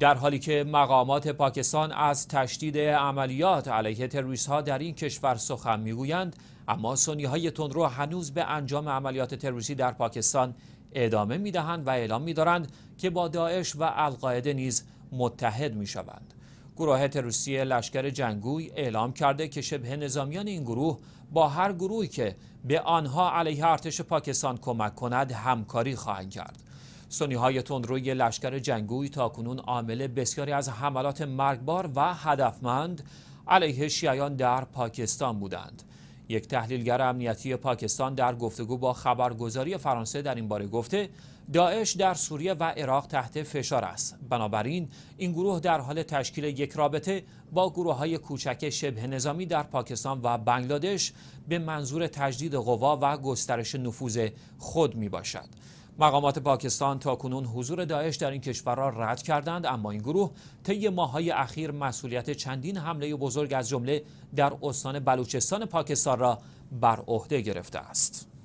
در حالی که مقامات پاکستان از تشدید عملیات علیه تروریست‌ها ها در این کشور سخن میگویند اما سنی های تندرو هنوز به انجام عملیات تروریستی در پاکستان ادامه میدهند و اعلام میدارند که با داعش و القاعده نیز متحد میشوند گروه تروریستی لشکر جنگوی اعلام کرده که شبه نظامیان این گروه با هر گروهی که به آنها علیه ارتش پاکستان کمک کند همکاری خواهند کرد سونی های روی لشکر جنگوی تاکنون عامل بسیاری از حملات مرگبار و هدفمند علیه شیعیان در پاکستان بودند یک تحلیلگر امنیتی پاکستان در گفتگو با خبرگزاری فرانسه در این باره گفته داعش در سوریه و عراق تحت فشار است بنابراین این گروه در حال تشکیل یک رابطه با گروه های کوچک شبه نظامی در پاکستان و بنگلادش به منظور تجدید قوا و گسترش نفوذ خود می باشد مقامات پاکستان تا کنون حضور داعش در این کشور را رد کردند اما این گروه طی ماهای اخیر مسئولیت چندین حمله بزرگ از جمله در استان بلوچستان پاکستان را بر عهده گرفته است.